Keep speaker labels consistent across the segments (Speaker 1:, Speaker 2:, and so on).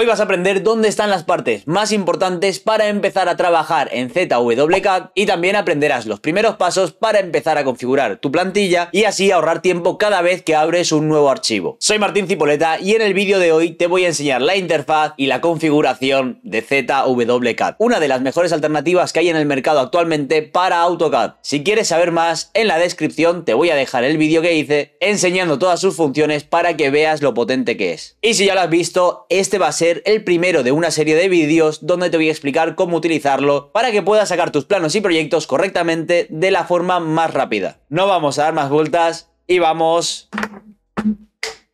Speaker 1: Hoy vas a aprender dónde están las partes más importantes para empezar a trabajar en ZWCAD y también aprenderás los primeros pasos para empezar a configurar tu plantilla y así ahorrar tiempo cada vez que abres un nuevo archivo. Soy Martín Cipoleta y en el vídeo de hoy te voy a enseñar la interfaz y la configuración de ZWCAD, una de las mejores alternativas que hay en el mercado actualmente para AutoCAD. Si quieres saber más, en la descripción te voy a dejar el vídeo que hice enseñando todas sus funciones para que veas lo potente que es. Y si ya lo has visto, este va a ser el primero de una serie de vídeos donde te voy a explicar cómo utilizarlo para que puedas sacar tus planos y proyectos correctamente de la forma más rápida. No vamos a dar más vueltas y vamos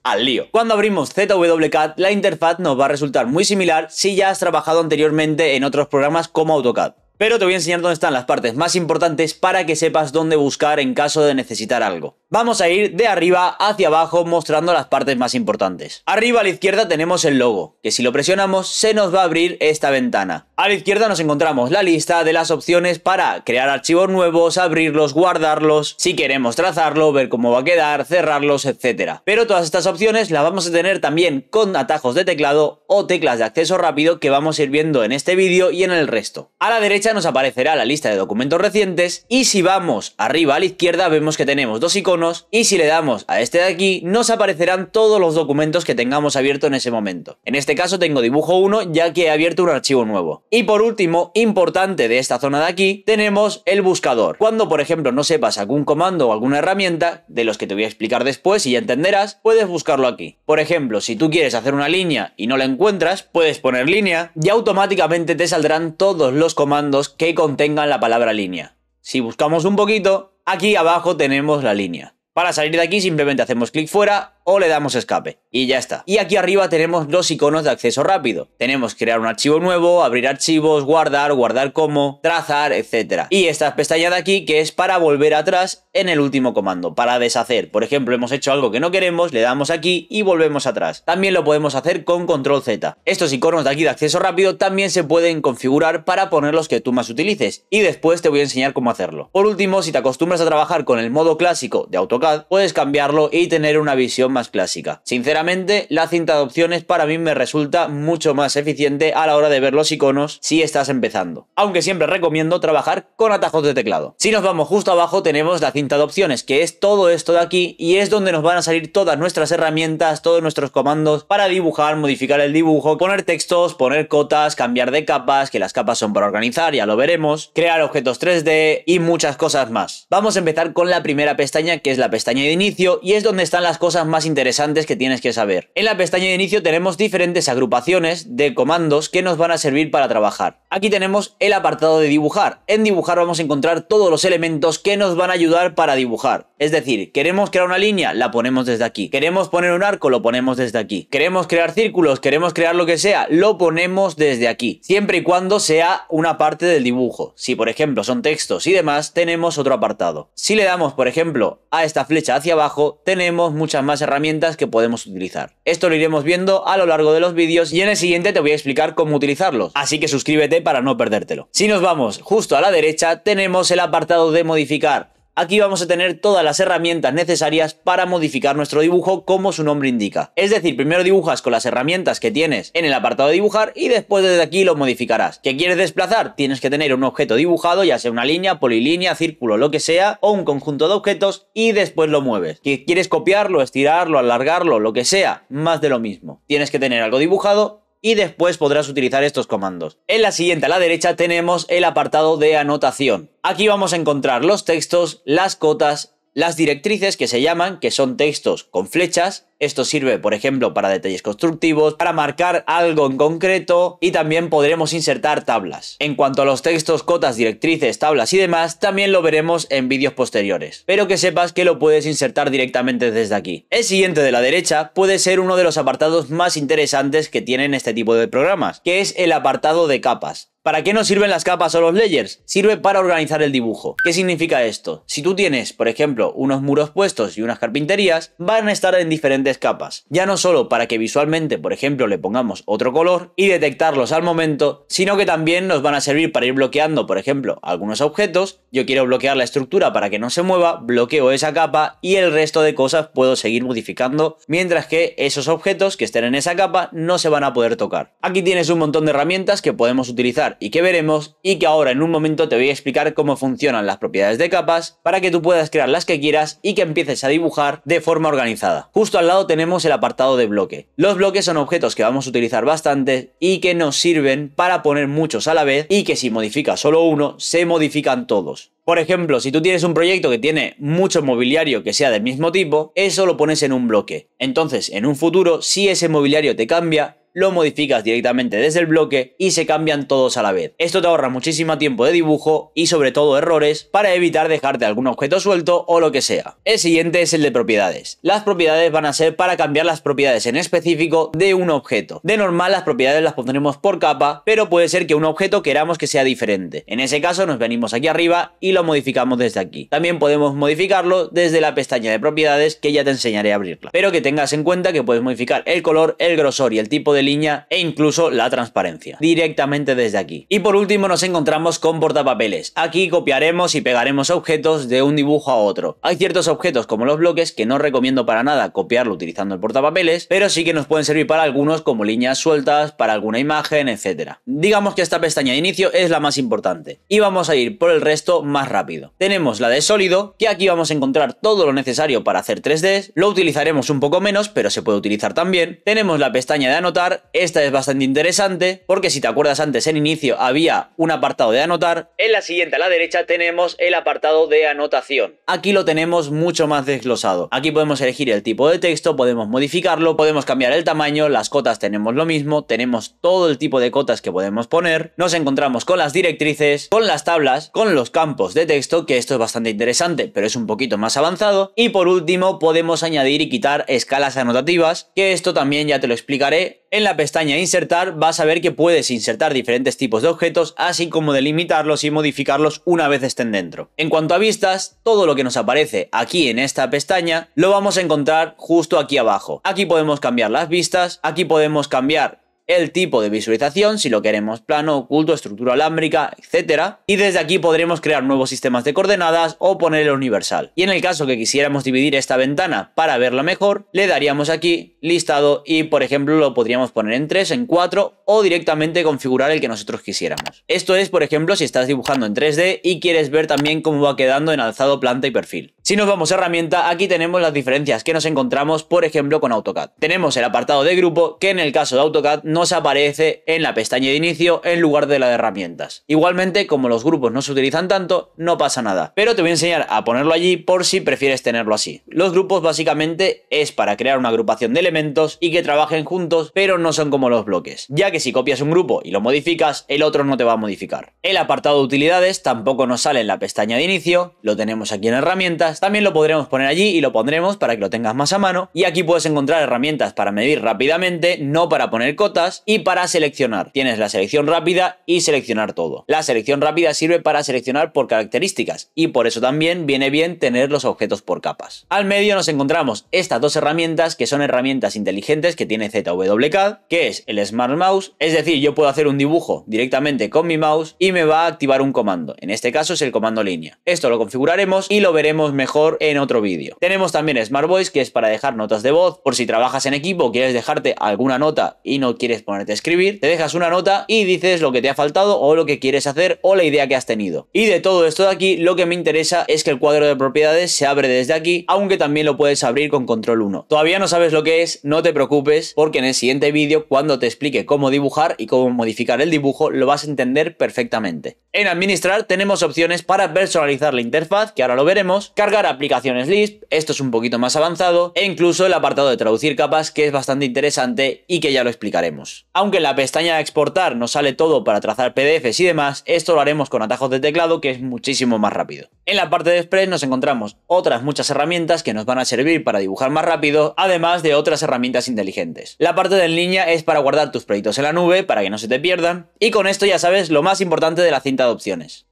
Speaker 1: al lío. Cuando abrimos ZWCAD, la interfaz nos va a resultar muy similar si ya has trabajado anteriormente en otros programas como AutoCAD pero te voy a enseñar dónde están las partes más importantes para que sepas dónde buscar en caso de necesitar algo. Vamos a ir de arriba hacia abajo mostrando las partes más importantes. Arriba a la izquierda tenemos el logo, que si lo presionamos se nos va a abrir esta ventana. A la izquierda nos encontramos la lista de las opciones para crear archivos nuevos, abrirlos, guardarlos, si queremos trazarlo, ver cómo va a quedar, cerrarlos, etc. Pero todas estas opciones las vamos a tener también con atajos de teclado o teclas de acceso rápido que vamos a ir viendo en este vídeo y en el resto. A la derecha nos aparecerá la lista de documentos recientes y si vamos arriba a la izquierda vemos que tenemos dos iconos y si le damos a este de aquí nos aparecerán todos los documentos que tengamos abierto en ese momento. En este caso tengo dibujo 1 ya que he abierto un archivo nuevo. Y por último, importante de esta zona de aquí, tenemos el buscador. Cuando por ejemplo no sepas algún comando o alguna herramienta, de los que te voy a explicar después y ya entenderás, puedes buscarlo aquí. Por ejemplo, si tú quieres hacer una línea y no la encuentras, puedes poner línea y automáticamente te saldrán todos los comandos que contengan la palabra línea. Si buscamos un poquito, aquí abajo tenemos la línea. Para salir de aquí simplemente hacemos clic fuera o le damos escape. Y ya está. Y aquí arriba tenemos los iconos de acceso rápido. Tenemos crear un archivo nuevo, abrir archivos, guardar, guardar como, trazar, etcétera. Y esta pestaña de aquí que es para volver atrás en el último comando, para deshacer. Por ejemplo, hemos hecho algo que no queremos, le damos aquí y volvemos atrás. También lo podemos hacer con control Z. Estos iconos de aquí de acceso rápido también se pueden configurar para poner los que tú más utilices. Y después te voy a enseñar cómo hacerlo. Por último, si te acostumbras a trabajar con el modo clásico de AutoCAD, puedes cambiarlo y tener una visión más clásica. Sinceramente, la cinta de opciones para mí me resulta mucho más eficiente a la hora de ver los iconos si estás empezando. Aunque siempre recomiendo trabajar con atajos de teclado. Si nos vamos justo abajo tenemos la cinta de opciones, que es todo esto de aquí y es donde nos van a salir todas nuestras herramientas, todos nuestros comandos para dibujar, modificar el dibujo, poner textos, poner cotas, cambiar de capas, que las capas son para organizar, ya lo veremos, crear objetos 3D y muchas cosas más. Vamos a empezar con la primera pestaña, que es la pestaña de inicio y es donde están las cosas más interesantes que tienes que saber. En la pestaña de inicio tenemos diferentes agrupaciones de comandos que nos van a servir para trabajar. Aquí tenemos el apartado de dibujar. En dibujar vamos a encontrar todos los elementos que nos van a ayudar para dibujar. Es decir, queremos crear una línea, la ponemos desde aquí. Queremos poner un arco, lo ponemos desde aquí. Queremos crear círculos, queremos crear lo que sea, lo ponemos desde aquí. Siempre y cuando sea una parte del dibujo. Si por ejemplo son textos y demás, tenemos otro apartado. Si le damos por ejemplo a esta flecha hacia abajo, tenemos muchas más herramientas herramientas que podemos utilizar. Esto lo iremos viendo a lo largo de los vídeos y en el siguiente te voy a explicar cómo utilizarlos, así que suscríbete para no perdértelo. Si nos vamos justo a la derecha tenemos el apartado de modificar Aquí vamos a tener todas las herramientas necesarias para modificar nuestro dibujo como su nombre indica. Es decir, primero dibujas con las herramientas que tienes en el apartado de dibujar y después desde aquí lo modificarás. ¿Qué quieres desplazar? Tienes que tener un objeto dibujado, ya sea una línea, polilínea, círculo, lo que sea, o un conjunto de objetos y después lo mueves. ¿Qué quieres copiarlo, estirarlo, alargarlo, lo que sea? Más de lo mismo. Tienes que tener algo dibujado y después podrás utilizar estos comandos. En la siguiente a la derecha tenemos el apartado de anotación. Aquí vamos a encontrar los textos, las cotas las directrices que se llaman, que son textos con flechas. Esto sirve, por ejemplo, para detalles constructivos, para marcar algo en concreto y también podremos insertar tablas. En cuanto a los textos, cotas, directrices, tablas y demás, también lo veremos en vídeos posteriores. Pero que sepas que lo puedes insertar directamente desde aquí. El siguiente de la derecha puede ser uno de los apartados más interesantes que tienen este tipo de programas, que es el apartado de capas. ¿Para qué nos sirven las capas o los layers? Sirve para organizar el dibujo. ¿Qué significa esto? Si tú tienes, por ejemplo, unos muros puestos y unas carpinterías, van a estar en diferentes capas. Ya no solo para que visualmente, por ejemplo, le pongamos otro color y detectarlos al momento, sino que también nos van a servir para ir bloqueando, por ejemplo, algunos objetos. Yo quiero bloquear la estructura para que no se mueva, bloqueo esa capa y el resto de cosas puedo seguir modificando, mientras que esos objetos que estén en esa capa no se van a poder tocar. Aquí tienes un montón de herramientas que podemos utilizar y que veremos y que ahora en un momento te voy a explicar cómo funcionan las propiedades de capas para que tú puedas crear las que quieras y que empieces a dibujar de forma organizada. Justo al lado tenemos el apartado de bloque. Los bloques son objetos que vamos a utilizar bastante y que nos sirven para poner muchos a la vez y que si modificas solo uno, se modifican todos. Por ejemplo, si tú tienes un proyecto que tiene mucho mobiliario que sea del mismo tipo, eso lo pones en un bloque. Entonces, en un futuro, si ese mobiliario te cambia, lo modificas directamente desde el bloque y se cambian todos a la vez. Esto te ahorra muchísimo tiempo de dibujo y sobre todo errores para evitar dejarte algún objeto suelto o lo que sea. El siguiente es el de propiedades. Las propiedades van a ser para cambiar las propiedades en específico de un objeto. De normal las propiedades las pondremos por capa, pero puede ser que un objeto queramos que sea diferente. En ese caso nos venimos aquí arriba y lo modificamos desde aquí. También podemos modificarlo desde la pestaña de propiedades que ya te enseñaré a abrirla. Pero que tengas en cuenta que puedes modificar el color, el grosor y el tipo de línea e incluso la transparencia, directamente desde aquí. Y por último nos encontramos con portapapeles. Aquí copiaremos y pegaremos objetos de un dibujo a otro. Hay ciertos objetos como los bloques que no recomiendo para nada copiarlo utilizando el portapapeles, pero sí que nos pueden servir para algunos como líneas sueltas, para alguna imagen, etc. Digamos que esta pestaña de inicio es la más importante y vamos a ir por el resto más rápido. Tenemos la de sólido, que aquí vamos a encontrar todo lo necesario para hacer 3D, lo utilizaremos un poco menos, pero se puede utilizar también. Tenemos la pestaña de anotar, esta es bastante interesante porque si te acuerdas antes en inicio había un apartado de anotar, en la siguiente a la derecha tenemos el apartado de anotación. Aquí lo tenemos mucho más desglosado. Aquí podemos elegir el tipo de texto, podemos modificarlo, podemos cambiar el tamaño, las cotas tenemos lo mismo, tenemos todo el tipo de cotas que podemos poner, nos encontramos con las directrices, con las tablas, con los campos de texto, que esto es bastante interesante, pero es un poquito más avanzado, y por último podemos añadir y quitar escalas anotativas, que esto también ya te lo explicaré en la pestaña Insertar vas a ver que puedes insertar diferentes tipos de objetos, así como delimitarlos y modificarlos una vez estén dentro. En cuanto a vistas, todo lo que nos aparece aquí en esta pestaña lo vamos a encontrar justo aquí abajo. Aquí podemos cambiar las vistas, aquí podemos cambiar el tipo de visualización, si lo queremos plano, oculto, estructura alámbrica, etcétera Y desde aquí podremos crear nuevos sistemas de coordenadas o poner el universal. Y en el caso que quisiéramos dividir esta ventana para verla mejor, le daríamos aquí listado y por ejemplo lo podríamos poner en 3, en 4 o directamente configurar el que nosotros quisiéramos. Esto es por ejemplo si estás dibujando en 3D y quieres ver también cómo va quedando en alzado, planta y perfil. Si nos vamos a herramienta, aquí tenemos las diferencias que nos encontramos por ejemplo con AutoCAD. Tenemos el apartado de grupo que en el caso de AutoCAD nos aparece en la pestaña de inicio en lugar de la de herramientas. Igualmente, como los grupos no se utilizan tanto, no pasa nada. Pero te voy a enseñar a ponerlo allí por si prefieres tenerlo así. Los grupos básicamente es para crear una agrupación de elementos y que trabajen juntos, pero no son como los bloques, ya que si copias un grupo y lo modificas, el otro no te va a modificar. El apartado de utilidades tampoco nos sale en la pestaña de inicio, lo tenemos aquí en herramientas, también lo podremos poner allí y lo pondremos para que lo tengas más a mano. Y aquí puedes encontrar herramientas para medir rápidamente, no para poner cotas, y para seleccionar. Tienes la selección rápida y seleccionar todo. La selección rápida sirve para seleccionar por características y por eso también viene bien tener los objetos por capas. Al medio nos encontramos estas dos herramientas que son herramientas inteligentes que tiene ZWK que es el Smart Mouse, es decir, yo puedo hacer un dibujo directamente con mi mouse y me va a activar un comando. En este caso es el comando línea. Esto lo configuraremos y lo veremos mejor en otro vídeo. Tenemos también Smart Voice, que es para dejar notas de voz, por si trabajas en equipo, quieres dejarte alguna nota y no quieres ponerte a escribir, te dejas una nota y dices lo que te ha faltado o lo que quieres hacer o la idea que has tenido. Y de todo esto de aquí, lo que me interesa es que el cuadro de propiedades se abre desde aquí, aunque también lo puedes abrir con control 1. Todavía no sabes lo que es, no te preocupes, porque en el siguiente vídeo, cuando te explique cómo dibujar y cómo modificar el dibujo, lo vas a entender perfectamente. En administrar tenemos opciones para personalizar la interfaz, que ahora lo veremos, cargar aplicaciones Lisp, esto es un poquito más avanzado, e incluso el apartado de traducir capas, que es bastante interesante y que ya lo explicaremos. Aunque en la pestaña de exportar nos sale todo para trazar PDFs y demás, esto lo haremos con atajos de teclado que es muchísimo más rápido. En la parte de Express nos encontramos otras muchas herramientas que nos van a servir para dibujar más rápido, además de otras herramientas inteligentes. La parte de en línea es para guardar tus proyectos en la nube para que no se te pierdan y con esto ya sabes lo más importante de la cinta de opciones.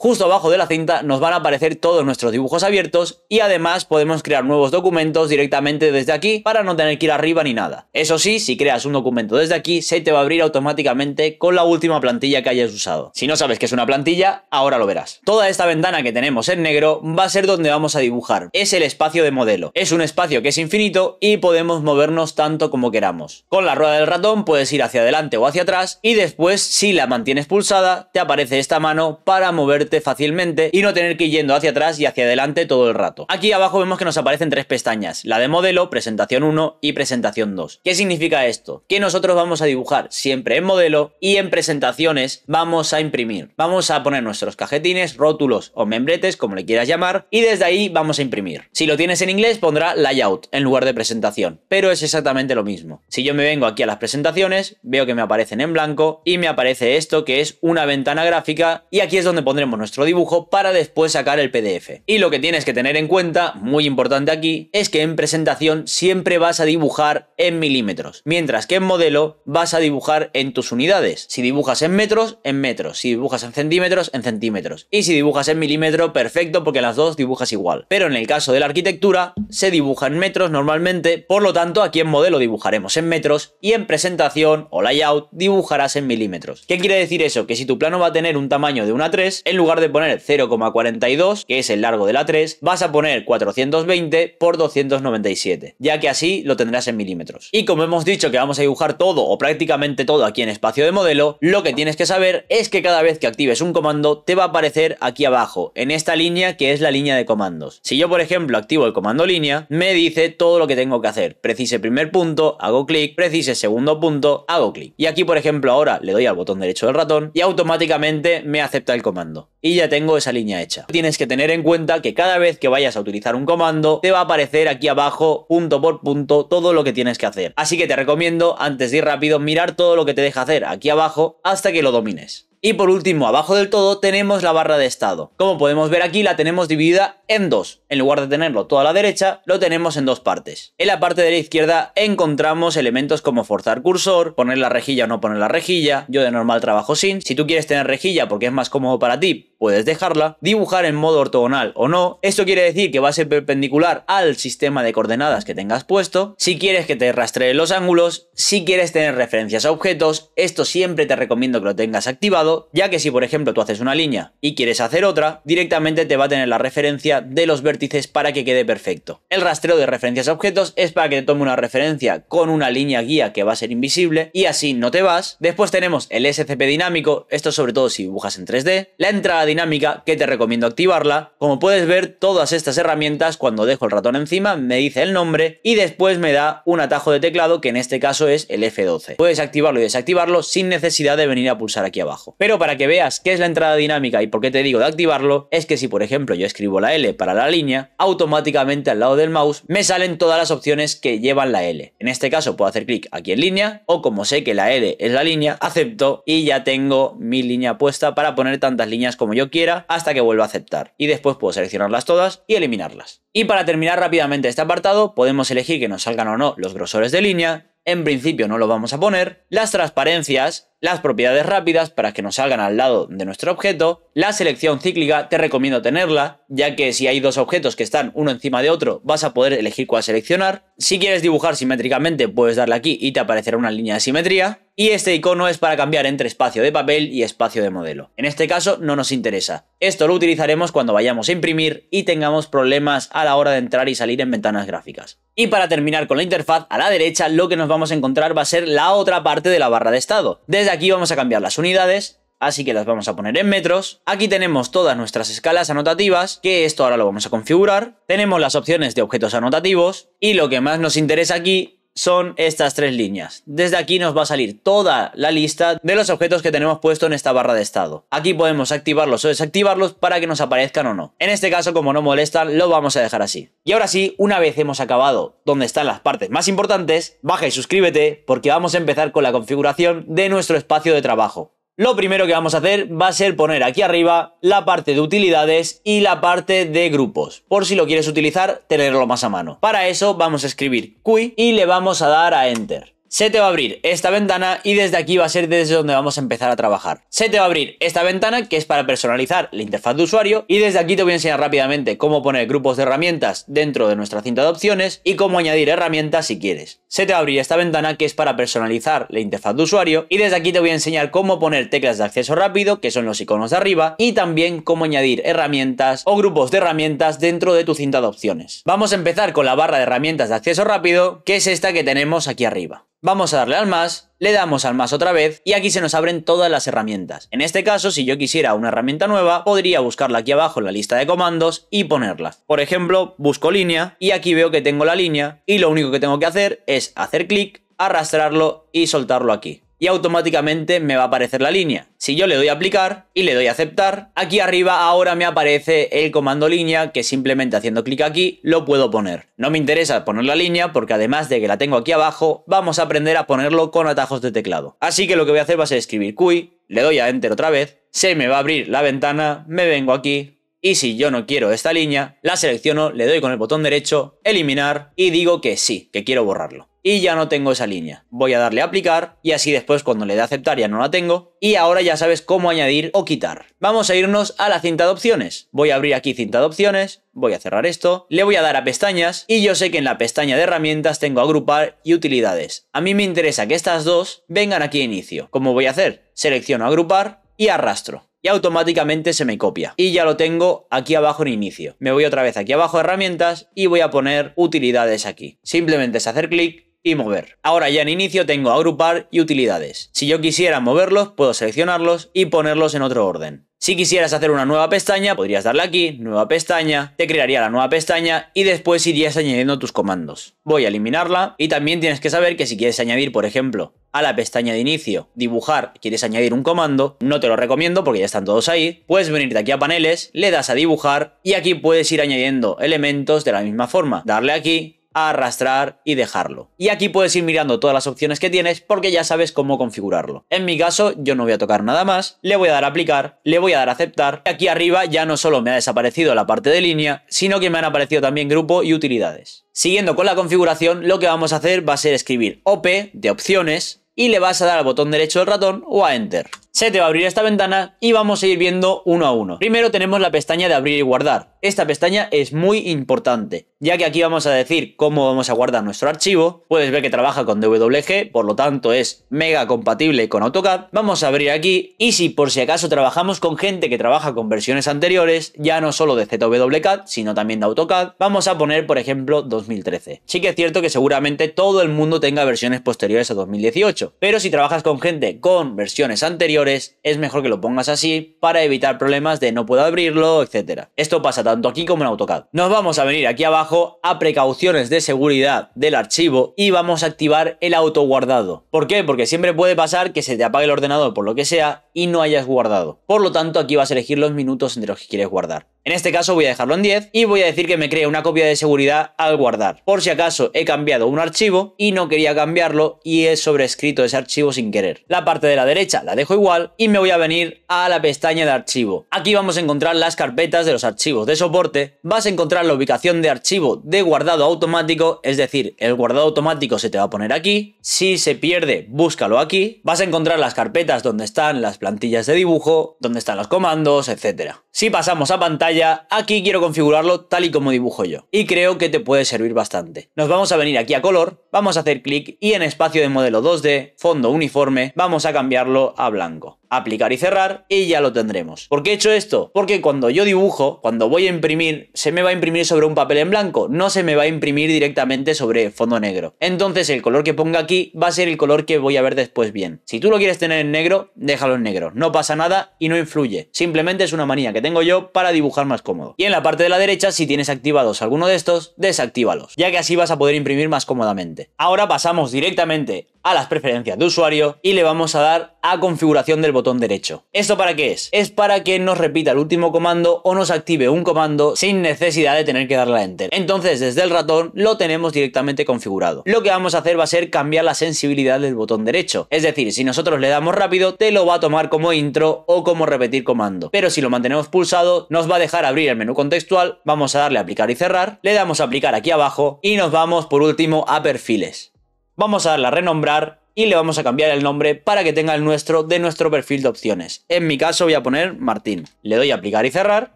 Speaker 1: Justo abajo de la cinta nos van a aparecer todos nuestros dibujos abiertos y además podemos crear nuevos documentos directamente desde aquí para no tener que ir arriba ni nada. Eso sí, si creas un documento desde aquí, se te va a abrir automáticamente con la última plantilla que hayas usado. Si no sabes que es una plantilla, ahora lo verás. Toda esta ventana que tenemos en negro va a ser donde vamos a dibujar. Es el espacio de modelo. Es un espacio que es infinito y podemos movernos tanto como queramos. Con la rueda del ratón puedes ir hacia adelante o hacia atrás y después, si la mantienes pulsada, te aparece esta mano para moverte fácilmente y no tener que ir yendo hacia atrás y hacia adelante todo el rato. Aquí abajo vemos que nos aparecen tres pestañas, la de modelo, presentación 1 y presentación 2. ¿Qué significa esto? Que nosotros vamos a dibujar siempre en modelo y en presentaciones vamos a imprimir. Vamos a poner nuestros cajetines, rótulos o membretes, como le quieras llamar, y desde ahí vamos a imprimir. Si lo tienes en inglés pondrá layout en lugar de presentación, pero es exactamente lo mismo. Si yo me vengo aquí a las presentaciones, veo que me aparecen en blanco y me aparece esto que es una ventana gráfica y aquí es donde pondremos nuestro dibujo para después sacar el PDF. Y lo que tienes que tener en cuenta, muy importante aquí, es que en presentación siempre vas a dibujar en milímetros, mientras que en modelo vas a dibujar en tus unidades. Si dibujas en metros, en metros. Si dibujas en centímetros, en centímetros. Y si dibujas en milímetro, perfecto, porque las dos dibujas igual. Pero en el caso de la arquitectura, se dibuja en metros normalmente, por lo tanto aquí en modelo dibujaremos en metros y en presentación o layout dibujarás en milímetros. ¿Qué quiere decir eso? Que si tu plano va a tener un tamaño de una 3, en lugar de poner 0,42, que es el largo de la 3, vas a poner 420 por 297, ya que así lo tendrás en milímetros. Y como hemos dicho que vamos a dibujar todo o prácticamente todo aquí en espacio de modelo, lo que tienes que saber es que cada vez que actives un comando te va a aparecer aquí abajo, en esta línea que es la línea de comandos. Si yo por ejemplo activo el comando línea, me dice todo lo que tengo que hacer. Precise primer punto, hago clic, precise segundo punto, hago clic. Y aquí por ejemplo ahora le doy al botón derecho del ratón y automáticamente me acepta el comando y ya tengo esa línea hecha. Tienes que tener en cuenta que cada vez que vayas a utilizar un comando, te va a aparecer aquí abajo, punto por punto, todo lo que tienes que hacer. Así que te recomiendo, antes de ir rápido, mirar todo lo que te deja hacer aquí abajo hasta que lo domines. Y por último, abajo del todo tenemos la barra de estado. Como podemos ver aquí, la tenemos dividida en dos. En lugar de tenerlo toda a la derecha, lo tenemos en dos partes. En la parte de la izquierda encontramos elementos como forzar cursor, poner la rejilla o no poner la rejilla. Yo de normal trabajo sin. Si tú quieres tener rejilla porque es más cómodo para ti, puedes dejarla, dibujar en modo ortogonal o no. Esto quiere decir que va a ser perpendicular al sistema de coordenadas que tengas puesto. Si quieres que te rastree los ángulos, si quieres tener referencias a objetos, esto siempre te recomiendo que lo tengas activado, ya que si por ejemplo tú haces una línea y quieres hacer otra, directamente te va a tener la referencia de los vértices para que quede perfecto. El rastreo de referencias a objetos es para que te tome una referencia con una línea guía que va a ser invisible y así no te vas. Después tenemos el SCP dinámico, esto sobre todo si dibujas en 3D, la entrada dinámica que te recomiendo activarla. Como puedes ver, todas estas herramientas, cuando dejo el ratón encima, me dice el nombre y después me da un atajo de teclado que en este caso es el F12. Puedes activarlo y desactivarlo sin necesidad de venir a pulsar aquí abajo. Pero para que veas qué es la entrada dinámica y por qué te digo de activarlo, es que si por ejemplo yo escribo la L para la línea, automáticamente al lado del mouse me salen todas las opciones que llevan la L. En este caso puedo hacer clic aquí en línea o como sé que la L es la línea, acepto y ya tengo mi línea puesta para poner tantas líneas como yo yo quiera hasta que vuelva a aceptar. Y después puedo seleccionarlas todas y eliminarlas. Y para terminar rápidamente este apartado, podemos elegir que nos salgan o no los grosores de línea, en principio no lo vamos a poner, las transparencias, las propiedades rápidas para que nos salgan al lado de nuestro objeto, la selección cíclica te recomiendo tenerla, ya que si hay dos objetos que están uno encima de otro vas a poder elegir cuál seleccionar, si quieres dibujar simétricamente puedes darle aquí y te aparecerá una línea de simetría, y este icono es para cambiar entre espacio de papel y espacio de modelo. En este caso no nos interesa. Esto lo utilizaremos cuando vayamos a imprimir y tengamos problemas a la hora de entrar y salir en ventanas gráficas. Y para terminar con la interfaz, a la derecha lo que nos vamos a encontrar va a ser la otra parte de la barra de estado aquí vamos a cambiar las unidades, así que las vamos a poner en metros. Aquí tenemos todas nuestras escalas anotativas, que esto ahora lo vamos a configurar. Tenemos las opciones de objetos anotativos y lo que más nos interesa aquí son estas tres líneas. Desde aquí nos va a salir toda la lista de los objetos que tenemos puesto en esta barra de estado. Aquí podemos activarlos o desactivarlos para que nos aparezcan o no. En este caso, como no molestan, lo vamos a dejar así. Y ahora sí, una vez hemos acabado donde están las partes más importantes, baja y suscríbete porque vamos a empezar con la configuración de nuestro espacio de trabajo lo primero que vamos a hacer va a ser poner aquí arriba la parte de utilidades y la parte de grupos, por si lo quieres utilizar, tenerlo más a mano. Para eso vamos a escribir cui y le vamos a dar a Enter se te va a abrir esta ventana y desde aquí va a ser desde donde vamos a empezar a trabajar. Se te va a abrir esta ventana que es para personalizar la interfaz de usuario y desde aquí te voy a enseñar rápidamente cómo poner grupos de herramientas dentro de nuestra cinta de opciones y cómo añadir herramientas si quieres. Se te va a abrir esta ventana que es para personalizar la interfaz de usuario y desde aquí te voy a enseñar cómo poner teclas de acceso rápido que son los iconos de arriba y también cómo añadir herramientas o grupos de herramientas dentro de tu cinta de opciones. Vamos a empezar con la barra de herramientas de acceso rápido que es esta que tenemos aquí arriba. Vamos a darle al más, le damos al más otra vez y aquí se nos abren todas las herramientas. En este caso, si yo quisiera una herramienta nueva, podría buscarla aquí abajo en la lista de comandos y ponerla. Por ejemplo, busco línea y aquí veo que tengo la línea y lo único que tengo que hacer es hacer clic, arrastrarlo y soltarlo aquí y automáticamente me va a aparecer la línea. Si yo le doy a aplicar y le doy a aceptar, aquí arriba ahora me aparece el comando línea que simplemente haciendo clic aquí lo puedo poner. No me interesa poner la línea porque además de que la tengo aquí abajo, vamos a aprender a ponerlo con atajos de teclado. Así que lo que voy a hacer va a ser escribir Cui le doy a Enter otra vez, se me va a abrir la ventana, me vengo aquí, y si yo no quiero esta línea, la selecciono, le doy con el botón derecho, eliminar y digo que sí, que quiero borrarlo y ya no tengo esa línea. Voy a darle a aplicar y así después cuando le dé aceptar ya no la tengo y ahora ya sabes cómo añadir o quitar. Vamos a irnos a la cinta de opciones. Voy a abrir aquí cinta de opciones, voy a cerrar esto, le voy a dar a pestañas y yo sé que en la pestaña de herramientas tengo agrupar y utilidades. A mí me interesa que estas dos vengan aquí a inicio. ¿Cómo voy a hacer? Selecciono agrupar y arrastro y automáticamente se me copia. Y ya lo tengo aquí abajo en inicio. Me voy otra vez aquí abajo herramientas y voy a poner utilidades aquí. Simplemente es hacer clic y mover. Ahora ya en inicio tengo agrupar y utilidades. Si yo quisiera moverlos, puedo seleccionarlos y ponerlos en otro orden. Si quisieras hacer una nueva pestaña, podrías darle aquí, nueva pestaña, te crearía la nueva pestaña y después irías añadiendo tus comandos. Voy a eliminarla y también tienes que saber que si quieres añadir, por ejemplo, a la pestaña de inicio, dibujar, quieres añadir un comando, no te lo recomiendo porque ya están todos ahí, puedes venirte aquí a paneles, le das a dibujar y aquí puedes ir añadiendo elementos de la misma forma, darle aquí, arrastrar y dejarlo. Y aquí puedes ir mirando todas las opciones que tienes porque ya sabes cómo configurarlo. En mi caso yo no voy a tocar nada más, le voy a dar a aplicar, le voy a dar a aceptar y aquí arriba ya no solo me ha desaparecido la parte de línea, sino que me han aparecido también grupo y utilidades. Siguiendo con la configuración, lo que vamos a hacer va a ser escribir OP de opciones y le vas a dar al botón derecho del ratón o a Enter se te va a abrir esta ventana y vamos a ir viendo uno a uno. Primero tenemos la pestaña de abrir y guardar. Esta pestaña es muy importante, ya que aquí vamos a decir cómo vamos a guardar nuestro archivo. Puedes ver que trabaja con DWG, por lo tanto es mega compatible con AutoCAD. Vamos a abrir aquí y si por si acaso trabajamos con gente que trabaja con versiones anteriores, ya no solo de ZWCAD, sino también de AutoCAD, vamos a poner por ejemplo 2013. Sí que es cierto que seguramente todo el mundo tenga versiones posteriores a 2018, pero si trabajas con gente con versiones anteriores, es mejor que lo pongas así para evitar problemas de no puedo abrirlo, etc. Esto pasa tanto aquí como en AutoCAD. Nos vamos a venir aquí abajo a precauciones de seguridad del archivo y vamos a activar el auto guardado. ¿Por qué? Porque siempre puede pasar que se te apague el ordenador por lo que sea y no hayas guardado. Por lo tanto, aquí vas a elegir los minutos entre los que quieres guardar. En este caso voy a dejarlo en 10 y voy a decir que me crea una copia de seguridad al guardar. Por si acaso he cambiado un archivo y no quería cambiarlo y he sobrescrito ese archivo sin querer. La parte de la derecha la dejo igual y me voy a venir a la pestaña de archivo. Aquí vamos a encontrar las carpetas de los archivos de soporte. Vas a encontrar la ubicación de archivo de guardado automático, es decir, el guardado automático se te va a poner aquí. Si se pierde, búscalo aquí. Vas a encontrar las carpetas donde están las plantillas de dibujo, donde están los comandos, etcétera. Si pasamos a pantalla, aquí quiero configurarlo tal y como dibujo yo. Y creo que te puede servir bastante. Nos vamos a venir aquí a color, vamos a hacer clic y en espacio de modelo 2D, fondo uniforme, vamos a cambiarlo a blanco aplicar y cerrar y ya lo tendremos. ¿Por qué he hecho esto? Porque cuando yo dibujo, cuando voy a imprimir, se me va a imprimir sobre un papel en blanco, no se me va a imprimir directamente sobre fondo negro. Entonces el color que ponga aquí va a ser el color que voy a ver después bien. Si tú lo quieres tener en negro, déjalo en negro, no pasa nada y no influye. Simplemente es una manía que tengo yo para dibujar más cómodo. Y en la parte de la derecha, si tienes activados alguno de estos, desactívalos, ya que así vas a poder imprimir más cómodamente. Ahora pasamos directamente a las preferencias de usuario y le vamos a dar a configuración del botón derecho. ¿Esto para qué es? Es para que nos repita el último comando o nos active un comando sin necesidad de tener que darle a Enter. Entonces desde el ratón lo tenemos directamente configurado. Lo que vamos a hacer va a ser cambiar la sensibilidad del botón derecho. Es decir, si nosotros le damos rápido, te lo va a tomar como intro o como repetir comando. Pero si lo mantenemos pulsado, nos va a dejar abrir el menú contextual, vamos a darle a aplicar y cerrar, le damos a aplicar aquí abajo y nos vamos por último a perfiles. Vamos a darle a renombrar y le vamos a cambiar el nombre para que tenga el nuestro de nuestro perfil de opciones. En mi caso voy a poner Martín. Le doy a aplicar y cerrar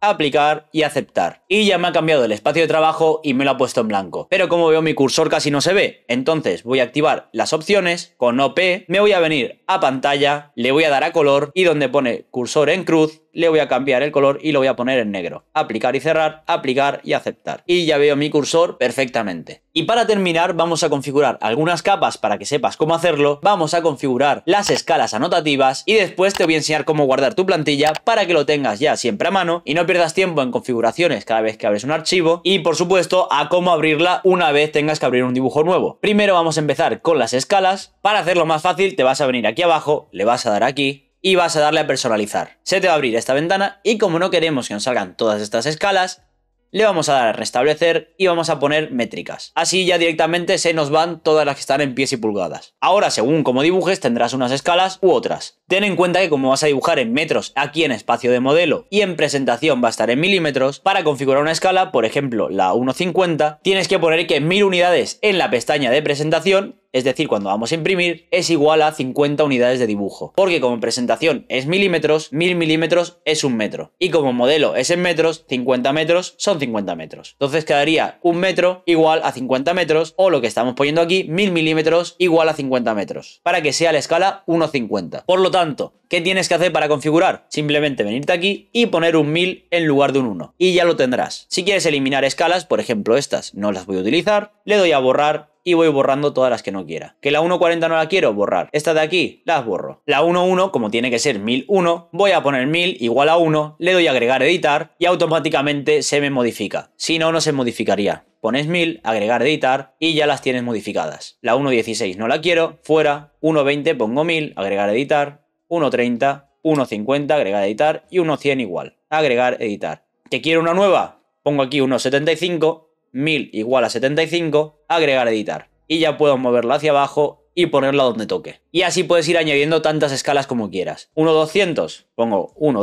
Speaker 1: aplicar y aceptar. Y ya me ha cambiado el espacio de trabajo y me lo ha puesto en blanco. Pero como veo mi cursor casi no se ve, entonces voy a activar las opciones, con OP me voy a venir a pantalla, le voy a dar a color y donde pone cursor en cruz le voy a cambiar el color y lo voy a poner en negro. Aplicar y cerrar, aplicar y aceptar. Y ya veo mi cursor perfectamente. Y para terminar vamos a configurar algunas capas para que sepas cómo hacerlo, vamos a configurar las escalas anotativas y después te voy a enseñar cómo guardar tu plantilla para que lo tengas ya siempre a mano y no pierdas tiempo en configuraciones cada vez que abres un archivo y por supuesto a cómo abrirla una vez tengas que abrir un dibujo nuevo. Primero vamos a empezar con las escalas. Para hacerlo más fácil te vas a venir aquí abajo, le vas a dar aquí y vas a darle a personalizar. Se te va a abrir esta ventana y como no queremos que nos salgan todas estas escalas, le vamos a dar a restablecer y vamos a poner métricas. Así ya directamente se nos van todas las que están en pies y pulgadas. Ahora, según como dibujes, tendrás unas escalas u otras. Ten en cuenta que como vas a dibujar en metros aquí en espacio de modelo y en presentación va a estar en milímetros, para configurar una escala, por ejemplo la 1.50, tienes que poner que 1000 unidades en la pestaña de presentación es decir, cuando vamos a imprimir, es igual a 50 unidades de dibujo. Porque como presentación es milímetros, 1000 milímetros es un metro. Y como modelo es en metros, 50 metros son 50 metros. Entonces quedaría un metro igual a 50 metros, o lo que estamos poniendo aquí, 1000 milímetros igual a 50 metros. Para que sea la escala 1.50. Por lo tanto, ¿qué tienes que hacer para configurar? Simplemente venirte aquí y poner un 1000 en lugar de un 1. Y ya lo tendrás. Si quieres eliminar escalas, por ejemplo estas, no las voy a utilizar, le doy a borrar y voy borrando todas las que no quiera. Que la 1.40 no la quiero borrar. Esta de aquí, las borro. La 1.1, como tiene que ser 1001, voy a poner 1000 igual a 1, le doy agregar editar y automáticamente se me modifica. Si no, no se modificaría. Pones 1000, agregar editar y ya las tienes modificadas. La 1.16 no la quiero, fuera. 1.20 pongo 1000, agregar editar. 1.30, 1.50, agregar editar y 1.100 igual. Agregar editar. ¿Que quiero una nueva? Pongo aquí 1.75 1000 igual a 75, agregar editar. Y ya puedo moverla hacia abajo y ponerla donde toque. Y así puedes ir añadiendo tantas escalas como quieras. 1 200, pongo 1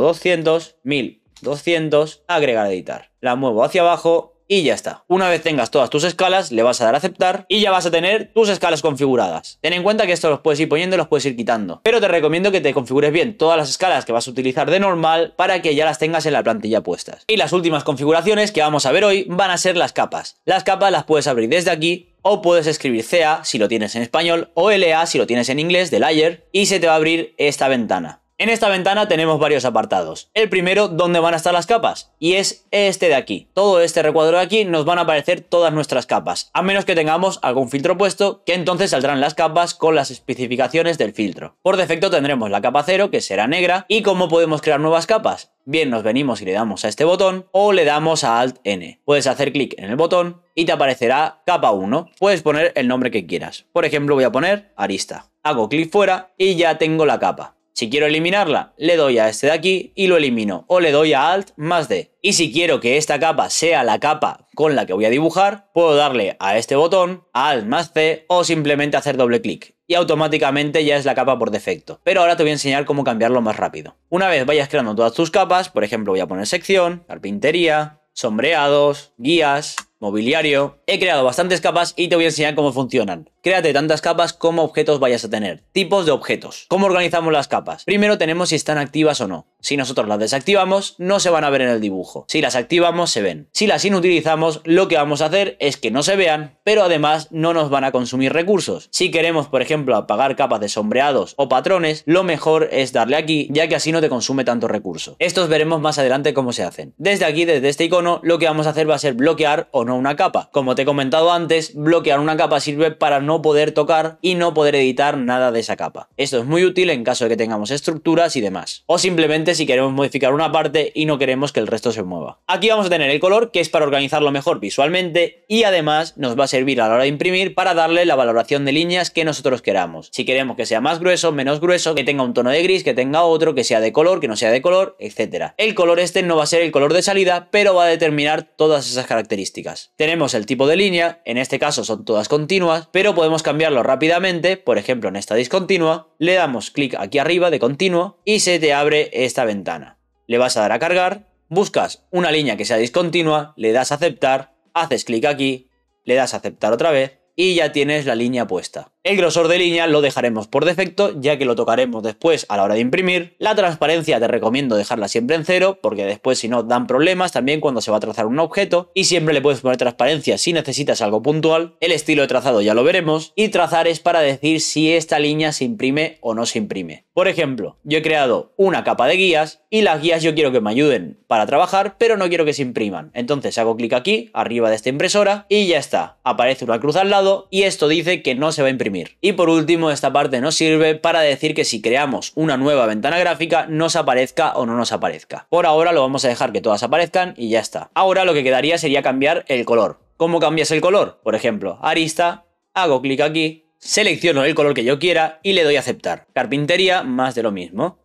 Speaker 1: 200, agregar editar. La muevo hacia abajo y ya está. Una vez tengas todas tus escalas, le vas a dar a aceptar y ya vas a tener tus escalas configuradas. Ten en cuenta que esto los puedes ir poniendo y los puedes ir quitando, pero te recomiendo que te configures bien todas las escalas que vas a utilizar de normal para que ya las tengas en la plantilla puestas. Y las últimas configuraciones que vamos a ver hoy van a ser las capas. Las capas las puedes abrir desde aquí o puedes escribir CA si lo tienes en español o LA si lo tienes en inglés, de layer y se te va a abrir esta ventana. En esta ventana tenemos varios apartados. El primero, ¿dónde van a estar las capas? Y es este de aquí. Todo este recuadro de aquí nos van a aparecer todas nuestras capas, a menos que tengamos algún filtro puesto, que entonces saldrán las capas con las especificaciones del filtro. Por defecto tendremos la capa 0, que será negra, y ¿cómo podemos crear nuevas capas? Bien, nos venimos y le damos a este botón o le damos a Alt N. Puedes hacer clic en el botón y te aparecerá capa 1. Puedes poner el nombre que quieras. Por ejemplo, voy a poner arista. Hago clic fuera y ya tengo la capa. Si quiero eliminarla, le doy a este de aquí y lo elimino. O le doy a Alt más D. Y si quiero que esta capa sea la capa con la que voy a dibujar, puedo darle a este botón, Alt más C o simplemente hacer doble clic y automáticamente ya es la capa por defecto. Pero ahora te voy a enseñar cómo cambiarlo más rápido. Una vez vayas creando todas tus capas, por ejemplo voy a poner sección, carpintería, sombreados, guías, mobiliario. He creado bastantes capas y te voy a enseñar cómo funcionan. Créate tantas capas como objetos vayas a tener. Tipos de objetos. ¿Cómo organizamos las capas? Primero tenemos si están activas o no. Si nosotros las desactivamos, no se van a ver en el dibujo. Si las activamos, se ven. Si las inutilizamos, lo que vamos a hacer es que no se vean, pero además no nos van a consumir recursos. Si queremos, por ejemplo, apagar capas de sombreados o patrones, lo mejor es darle aquí, ya que así no te consume tanto recurso. Estos veremos más adelante cómo se hacen. Desde aquí, desde este icono, lo que vamos a hacer va a ser bloquear o una capa. Como te he comentado antes, bloquear una capa sirve para no poder tocar y no poder editar nada de esa capa. Esto es muy útil en caso de que tengamos estructuras y demás. O simplemente si queremos modificar una parte y no queremos que el resto se mueva. Aquí vamos a tener el color que es para organizarlo mejor visualmente y además nos va a servir a la hora de imprimir para darle la valoración de líneas que nosotros queramos. Si queremos que sea más grueso, menos grueso, que tenga un tono de gris, que tenga otro, que sea de color, que no sea de color, etc. El color este no va a ser el color de salida, pero va a determinar todas esas características. Tenemos el tipo de línea, en este caso son todas continuas, pero podemos cambiarlo rápidamente, por ejemplo en esta discontinua, le damos clic aquí arriba de continuo y se te abre esta ventana. Le vas a dar a cargar, buscas una línea que sea discontinua, le das a aceptar, haces clic aquí, le das a aceptar otra vez y ya tienes la línea puesta. El grosor de línea lo dejaremos por defecto ya que lo tocaremos después a la hora de imprimir. La transparencia te recomiendo dejarla siempre en cero porque después si no dan problemas también cuando se va a trazar un objeto y siempre le puedes poner transparencia si necesitas algo puntual. El estilo de trazado ya lo veremos y trazar es para decir si esta línea se imprime o no se imprime. Por ejemplo, yo he creado una capa de guías y las guías yo quiero que me ayuden para trabajar, pero no quiero que se impriman. Entonces hago clic aquí, arriba de esta impresora, y ya está. Aparece una cruz al lado y esto dice que no se va a imprimir. Y por último, esta parte nos sirve para decir que si creamos una nueva ventana gráfica, nos aparezca o no nos aparezca. Por ahora lo vamos a dejar que todas aparezcan y ya está. Ahora lo que quedaría sería cambiar el color. ¿Cómo cambias el color? Por ejemplo, arista, hago clic aquí, selecciono el color que yo quiera y le doy a aceptar. Carpintería, más de lo mismo.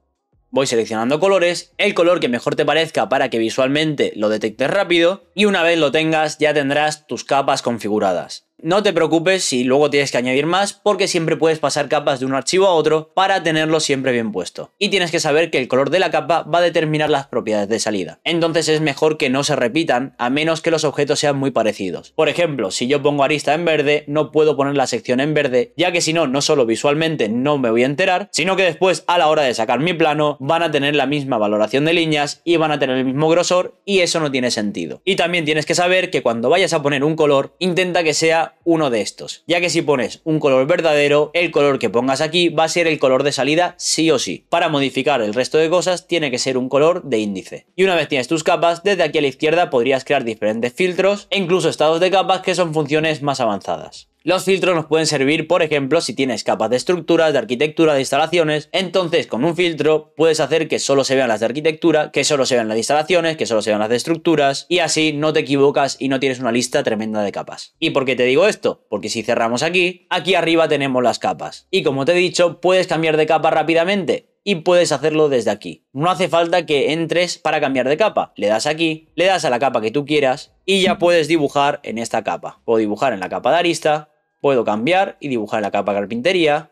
Speaker 1: Voy seleccionando colores, el color que mejor te parezca para que visualmente lo detectes rápido y una vez lo tengas ya tendrás tus capas configuradas. No te preocupes si luego tienes que añadir más porque siempre puedes pasar capas de un archivo a otro para tenerlo siempre bien puesto. Y tienes que saber que el color de la capa va a determinar las propiedades de salida. Entonces es mejor que no se repitan a menos que los objetos sean muy parecidos. Por ejemplo, si yo pongo arista en verde, no puedo poner la sección en verde ya que si no, no solo visualmente no me voy a enterar, sino que después a la hora de sacar mi plano van a tener la misma valoración de líneas y van a tener el mismo grosor y eso no tiene sentido. Y también tienes que saber que cuando vayas a poner un color, intenta que sea uno de estos, ya que si pones un color verdadero, el color que pongas aquí va a ser el color de salida sí o sí. Para modificar el resto de cosas tiene que ser un color de índice. Y una vez tienes tus capas, desde aquí a la izquierda podrías crear diferentes filtros e incluso estados de capas que son funciones más avanzadas. Los filtros nos pueden servir, por ejemplo, si tienes capas de estructuras, de arquitectura, de instalaciones. Entonces, con un filtro puedes hacer que solo se vean las de arquitectura, que solo se vean las de instalaciones, que solo se vean las de estructuras, y así no te equivocas y no tienes una lista tremenda de capas. ¿Y por qué te digo esto? Porque si cerramos aquí, aquí arriba tenemos las capas. Y como te he dicho, puedes cambiar de capa rápidamente y puedes hacerlo desde aquí. No hace falta que entres para cambiar de capa. Le das aquí, le das a la capa que tú quieras y ya puedes dibujar en esta capa. O dibujar en la capa de arista, puedo cambiar y dibujar la capa carpintería.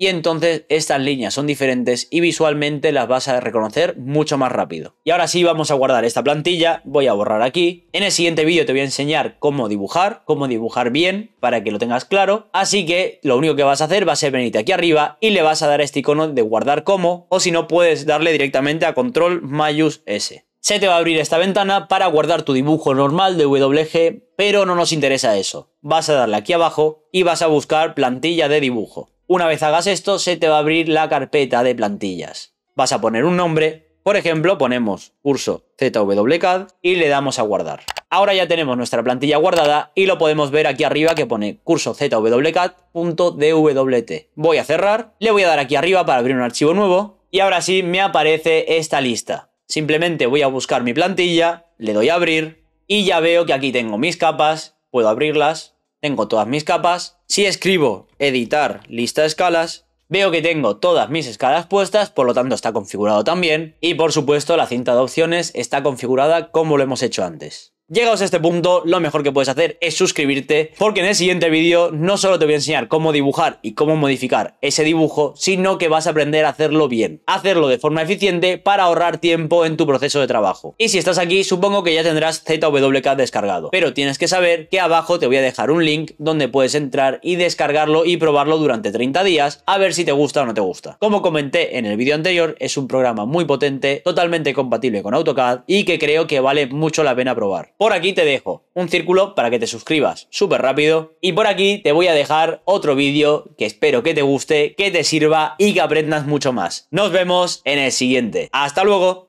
Speaker 1: Y entonces estas líneas son diferentes y visualmente las vas a reconocer mucho más rápido. Y ahora sí vamos a guardar esta plantilla, voy a borrar aquí. En el siguiente vídeo te voy a enseñar cómo dibujar, cómo dibujar bien para que lo tengas claro. Así que lo único que vas a hacer va a ser venirte aquí arriba y le vas a dar este icono de guardar como o si no puedes darle directamente a control mayús S se te va a abrir esta ventana para guardar tu dibujo normal de WG, pero no nos interesa eso. Vas a darle aquí abajo y vas a buscar plantilla de dibujo. Una vez hagas esto, se te va a abrir la carpeta de plantillas. Vas a poner un nombre, por ejemplo, ponemos curso ZWCAD y le damos a guardar. Ahora ya tenemos nuestra plantilla guardada y lo podemos ver aquí arriba que pone curso ZWCAD.dwt Voy a cerrar, le voy a dar aquí arriba para abrir un archivo nuevo y ahora sí me aparece esta lista. Simplemente voy a buscar mi plantilla, le doy a abrir y ya veo que aquí tengo mis capas, puedo abrirlas, tengo todas mis capas. Si escribo editar lista de escalas, veo que tengo todas mis escalas puestas, por lo tanto está configurado también. Y por supuesto la cinta de opciones está configurada como lo hemos hecho antes. Llegados a este punto, lo mejor que puedes hacer es suscribirte, porque en el siguiente vídeo no solo te voy a enseñar cómo dibujar y cómo modificar ese dibujo, sino que vas a aprender a hacerlo bien, hacerlo de forma eficiente para ahorrar tiempo en tu proceso de trabajo. Y si estás aquí, supongo que ya tendrás ZWK descargado, pero tienes que saber que abajo te voy a dejar un link donde puedes entrar y descargarlo y probarlo durante 30 días, a ver si te gusta o no te gusta. Como comenté en el vídeo anterior, es un programa muy potente, totalmente compatible con AutoCAD y que creo que vale mucho la pena probar. Por aquí te dejo un círculo para que te suscribas súper rápido. Y por aquí te voy a dejar otro vídeo que espero que te guste, que te sirva y que aprendas mucho más. Nos vemos en el siguiente. ¡Hasta luego!